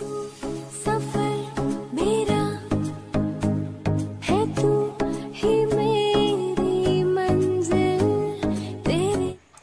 我。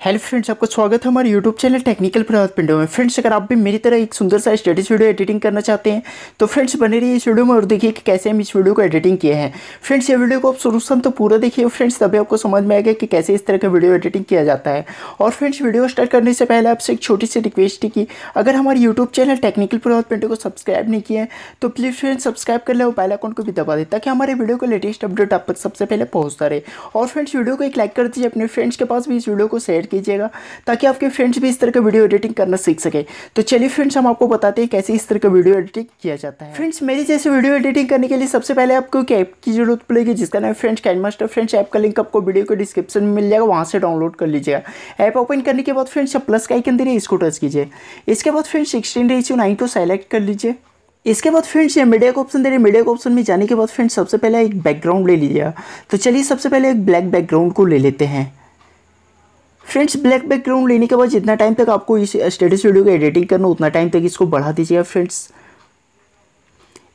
hello friends आपका स्वागत है हमारे यूट्यूब चैनल टेक्निकल प्रभात पिंडो में फ्रेंड्स अगर आप भी मेरी तरह एक सुंदर सा स्टडीज वीडियो एडिटिंग करना चाहते हैं तो फ्रेंड्स बने रहिए इस वीडियो में और देखिए कि कैसे हम इस वीडियो को एडिटिंग किए हैं फ्रेंड्स ये वीडियो को आप शुरू से तो पूरा देखिए फ्रेंड्स तभी आपको समझ में आएगा कि कैसे इस तरह का वीडियो एडिटिंग किया जाता है और फ्रेंड्स वीडियो स्टार्ट करने से पहले आपसे एक छोटी सी रिक्वेस्ट है कि अगर हमारे यूट्यूब चैनल टेक्निकल प्रभात पिंडो को सब्सक्राइब नहीं किया है तो प्लीज़ फ्रेंड्स सब्सक्राइब कर लें और बेल अकाउंट को भी दबा दें ताकि हमारे वीडियो को लेटेस्ट अपडेट आप तक सबसे पहले पहुँचता रहे और फ्रेंड्स वीडियो को एक लाइक कर दीजिए अपने फ्रेंड्स के पास भी इस वीडियो को शेयर कीजिएगा ताकि आपके फ्रेंड्स भी इस तरह का वीडियो एडिटिंग करना सीख सके तो चलिए फ्रेंड्स हम आपको बताते हैं कैसे इस तरह का वीडियो एडिटिंग किया जाता है फ्रेंड्स मेरी जैसे वीडियो एडिटिंग करने के लिए सबसे पहले आपको एक ऐप की जरूरत पड़ेगी जिसका नाम फ्रेंड्स मास्टर फ्रेंड्स ऐप का लिंक आपको वीडियो के डिस्क्रिप्शन में मिल जाएगा वहाँ से डाउनलोड कर लीजिएगा ऐप ओपन करने के बाद फ्रेंड्स प्लस का आइकन दे इसको टच कीजिए इसके बाद फ्रेंड्स सिक्सटीन रेच नाइन टू सेलेक्ट कर लीजिए इसके बाद फ्रेंड्स ये मीडिया का ऑप्शन दे रहे मीडिया के ऑप्शन में जाने के बाद फ्रेंड्स सबसे पहले एक बैकग्राउंड ले लीजिएगा तो चलिए सबसे पहले एक ब्लैक बैकग्राउंड को ले लेते हैं फ्रेंड्स ब्लैक बैकग्राउंड लेने के बाद जितना टाइम तक आपको इस स्टेटस वीडियो को एडिटिंग करना उतना टाइम तक इसको बढ़ा दीजिएगा फ्रेंड्स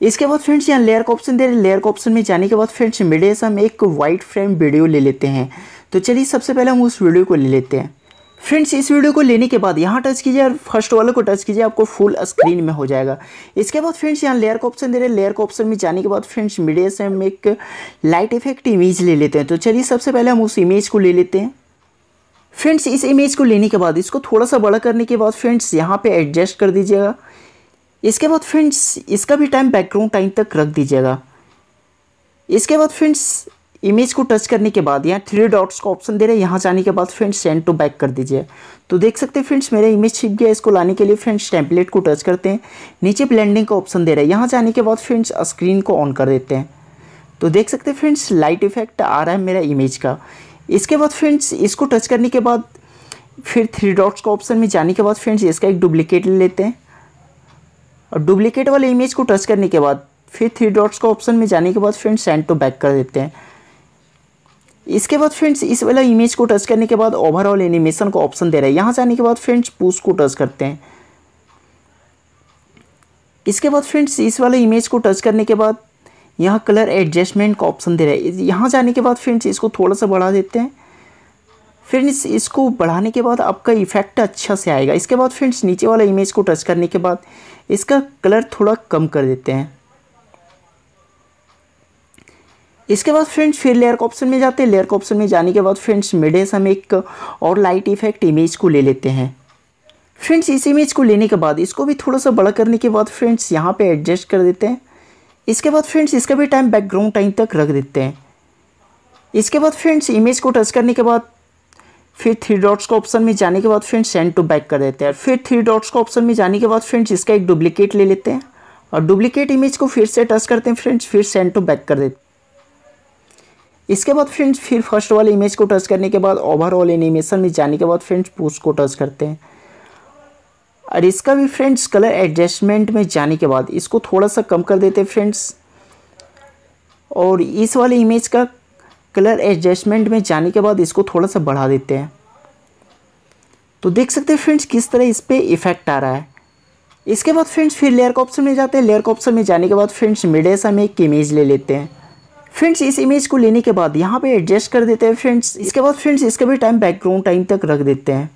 इसके बाद फ्रेंड्स यहाँ लेयर का ऑप्शन दे रहे लेयर का ऑप्शन में जाने के बाद फ्रेंड्स मीडिया से हम एक वाइट फ्रेम वीडियो ले लेते हैं तो चलिए सबसे पहले हम उस वीडियो को ले लेते हैं फ्रेंड्स इस वीडियो को लेने के बाद यहाँ टच कीजिए और फर्स्ट वाले को टच कीजिए आपको फुल स्क्रीन में हो जाएगा इसके बाद फ्रेंड्स यहाँ लेयर का ऑप्शन दे रहे हैं लेयर का ऑप्शन में जाने के बाद फ्रेंड्स मीडिया से हम एक लाइट इफेक्ट इमेज ले लेते हैं तो चलिए सबसे पहले हम उस इमेज को ले लेते हैं फ्रेंड्स इस इमेज को लेने के बाद इसको थोड़ा सा बड़ा करने के बाद फ्रेंड्स यहाँ पे एडजस्ट कर दीजिएगा इसके बाद फ्रेंड्स इसका भी टाइम बैकग्राउंड टाइम तक रख दीजिएगा इसके बाद फ्रेंड्स इमेज को टच करने के बाद यहाँ थ्री डॉट्स का ऑप्शन दे रहे हैं यहाँ जाने के बाद फ्रेंड्स सेंड टू बैक कर दीजिए तो देख सकते हैं फ्रेंड्स मेरा इमेज छिप गया इसको लाने के लिए फ्रेंड्स टेम्पलेट को टच करते हैं नीचे ब्लेंडिंग का ऑप्शन दे रहा है यहाँ जाने के बाद फ्रेंड्स स्क्रीन को ऑन कर देते हैं तो देख सकते हैं फ्रेंड्स लाइट इफेक्ट आ रहा है मेरा इमेज का इसके बाद फ्रेंड्स इसको टच करने के बाद फिर थ्री डॉट्स का ऑप्शन में जाने के बाद फ्रेंड्स इसका एक डुप्लीकेट ले लेते हैं और डुप्लीकेट वाले इमेज को टच करने के बाद फिर थ्री डॉट्स का ऑप्शन में जाने के बाद फ्रेंड्स सेंड टू बैक कर देते हैं इसके बाद फ्रेंड्स इस वाला इमेज को टच करने के बाद ओवरऑल एनिमेशन का ऑप्शन दे रहा है यहाँ जाने के बाद फ्रेंड्स पुश को टच करते हैं इसके बाद फ्रेंड्स इस वाले इमेज को टच करने के बाद यहाँ कलर एडजस्टमेंट का ऑप्शन दे रहा है यहाँ जाने के बाद फ्रेंड्स इसको थोड़ा सा बढ़ा देते हैं फ्रेंड्स इसको बढ़ाने के बाद आपका इफेक्ट अच्छा से आएगा इसके बाद फ्रेंड्स नीचे वाला इमेज को टच करने के बाद इसका कलर थोड़ा कम कर देते हैं इसके बाद फ्रेंड्स फिर लेयर का ऑप्शन में जाते हैं लेयर का ऑप्शन में जाने के बाद फ्रेंड्स मिडे से हम एक और लाइट इफेक्ट इमेज को ले लेते हैं फ्रेंड्स इस इमेज को लेने के बाद इसको भी थोड़ा सा बड़ा करने के बाद फ्रेंड्स यहाँ पे एडजस्ट कर देते हैं इसके बाद फ्रेंड्स इसका भी टाइम बैकग्राउंड टाइम तक रख देते हैं इसके बाद फ्रेंड्स इमेज को टच करने के बाद फिर थ्री डॉट्स का ऑप्शन में जाने के बाद फ्रेंड्स सेंड टू बैक कर देते हैं फिर थ्री डॉट्स का ऑप्शन में जाने के बाद फ्रेंड्स इसका एक डुप्लीकेट ले लेते हैं और डुप्लीकेट इमेज को फिर से टच करते हैं फ्रेंड्स फिर सेंड टू बैक कर देते हैं इसके बाद फ्रेंड्स फिर फर्स्ट वाले इमेज को टच करने के बाद ओवरऑल एनिमेशन में जाने के बाद फ्रेंड्स पोस्ट को टच करते हैं और इसका भी फ्रेंड्स कलर एडजस्टमेंट में जाने के बाद इसको थोड़ा सा कम कर देते फ्रेंड्स और इस वाले इमेज का कलर एडजस्टमेंट में जाने के बाद इसको थोड़ा सा बढ़ा देते हैं तो देख सकते हैं फ्रेंड्स किस तरह इस पर इफेक्ट आ रहा है इसके बाद फ्रेंड्स फिर लेयर का ऑप्शन में जाते हैं लेयर का ऑप्शन में जाने के बाद फ्रेंड्स मिडेस में एक इमेज ले लेते हैं फ्रेंड्स इस इमेज को लेने के बाद यहाँ पे एडजस्ट कर देते हैं फ्रेंड्स इसके बाद फ्रेंड्स इसका भी टाइम बैकग्राउंड टाइम तक रख देते हैं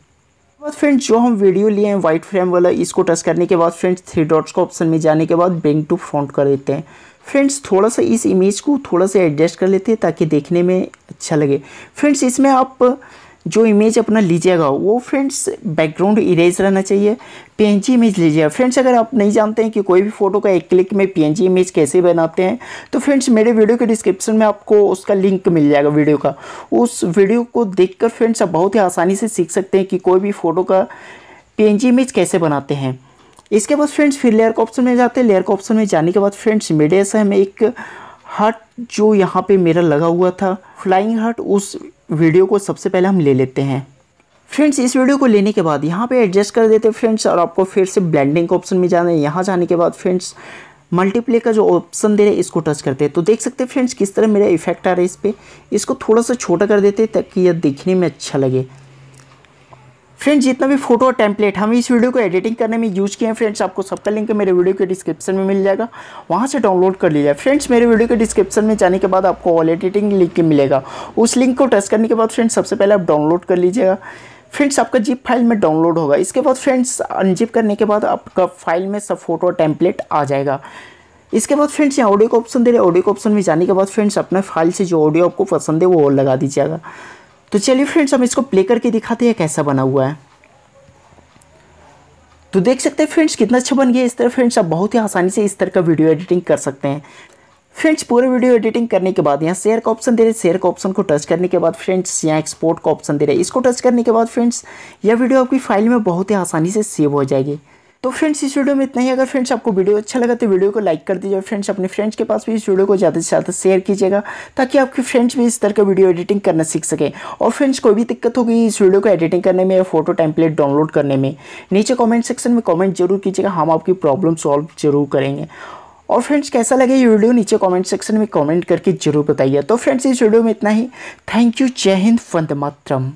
बाद फ्रेंड्स जो हम वीडियो लिए हैं वाइट फ्रेम वाला इसको टच करने के बाद फ्रेंड्स थ्री डॉट्स का ऑप्शन में जाने के बाद बैंक टू फ्रंट कर देते हैं फ्रेंड्स थोड़ा सा इस इमेज को थोड़ा सा एडजस्ट कर लेते हैं ताकि देखने में अच्छा लगे फ्रेंड्स इसमें आप जो इमेज अपना लीजिएगा वो फ्रेंड्स बैकग्राउंड इरेज रहना चाहिए पीएनजी इमेज लीजिएगा फ्रेंड्स अगर आप नहीं जानते हैं कि कोई भी फोटो का एक क्लिक में पीएनजी इमेज कैसे बनाते हैं तो फ्रेंड्स मेरे वीडियो के डिस्क्रिप्शन में आपको उसका लिंक मिल जाएगा वीडियो का उस वीडियो को देख फ्रेंड्स आप बहुत ही आसानी से सीख सकते हैं कि कोई भी फ़ोटो का पी इमेज कैसे बनाते हैं इसके बाद फ्रेंड्स फिर लेयर का ऑप्शन में जाते हैं लेयर का ऑप्शन में जाने के बाद फ्रेंड्स मीडिया से हमें एक हार्ट जो यहाँ पे मेरा लगा हुआ था फ्लाइंग हार्ट उस वीडियो को सबसे पहले हम ले लेते हैं फ्रेंड्स इस वीडियो को लेने के बाद यहाँ पे एडजस्ट कर देते हैं फ्रेंड्स और आपको फिर से ब्लेंडिंग का ऑप्शन में जाना है यहाँ जाने के बाद फ्रेंड्स मल्टीप्ले का जो ऑप्शन दे रहे हैं इसको टच करते हैं तो देख सकते हैं फ्रेंड्स किस तरह मेरा इफेक्ट आ रहा है इस पर इसको थोड़ा सा छोटा कर देते हैं ताकि यह देखने में अच्छा लगे फ्रेंड्स जितना भी फोटो और टेम्पलेट हम इस वीडियो को एडिटिंग करने में यूज़ किए हैं फ्रेंड्स आपको सबका लिंक मेरे वीडियो के डिस्क्रिप्शन में मिल जाएगा वहाँ से डाउनलोड कर लीजिए फ्रेंड्स मेरे वीडियो के डिस्क्रिप्शन में जाने के बाद आपको ऑल एडिटिंग लिंक मिलेगा उस लिंक को टच करने के बाद फ्रेंड्स सबसे पहले आप डाउनलोड कर लीजिएगा फ्रेंड्स आपका जिप फाइल में डाउनलोड होगा इसके बाद फ्रेंड्स अनजिप करने के बाद आपका फाइल में सब फोटो और टेम्पलेट आ जाएगा इसके बाद फ्रेंड्स यहाँ ऑडियो का ऑप्शन दे रहे ऑडियो का ऑप्शन में जाने के बाद फ्रेंड्स अपने फाइल से जो ऑडियो आपको पसंद है वो लगा दीजिएगा तो चलिए फ्रेंड्स हम इसको प्ले करके दिखाते हैं कैसा बना हुआ है तो देख सकते हैं फ्रेंड्स कितना अच्छा बन गया इस तरह फ्रेंड्स आप बहुत ही आसानी से इस तरह का वीडियो एडिटिंग कर सकते हैं फ्रेंड्स पूरे वीडियो एडिटिंग करने के बाद यहाँ शेयर का ऑप्शन दे रहे हैं शेयर का ऑप्शन को टच करने के बाद फ्रेंड्स यहाँ एक्सपोर्ट का ऑप्शन दे रहे हैं इसको टच करने के बाद फ्रेंड्स यह वीडियो आपकी फाइल में बहुत ही आसानी से सेव हो जाएगी तो फ्रेंड्स इस वीडियो में इतना ही अगर फ्रेंड्स आपको वीडियो अच्छा लगा तो वीडियो को लाइक कर दीजिए और फ्रेंड्स अपने फ्रेंड्स के पास भी इस वीडियो को ज़्यादा से ज़्यादा शेयर कीजिएगा ताकि आपके फ्रेंड्स भी इस तरह का वीडियो एडिटिंग करना सीख सकें और फ्रेंड्स कोई भी दिक्कत होगी इस वीडियो को एडिटिंग करने में या फोटो टैंपलेट डाउनलोड करने में नीचे कॉमेंट सेक्शन में कॉमेंट जरूर कीजिएगा हम आपकी प्रॉब्लम सॉल्व जरूर करेंगे और फ्रेंड्स कैसा लगे ये वीडियो नीचे कॉमेंट सेक्शन में कॉमेंट करके जरूर बताइए तो फ्रेंड्स इस वीडियो में इतना ही थैंक यू जय हिंद वंदे मातरम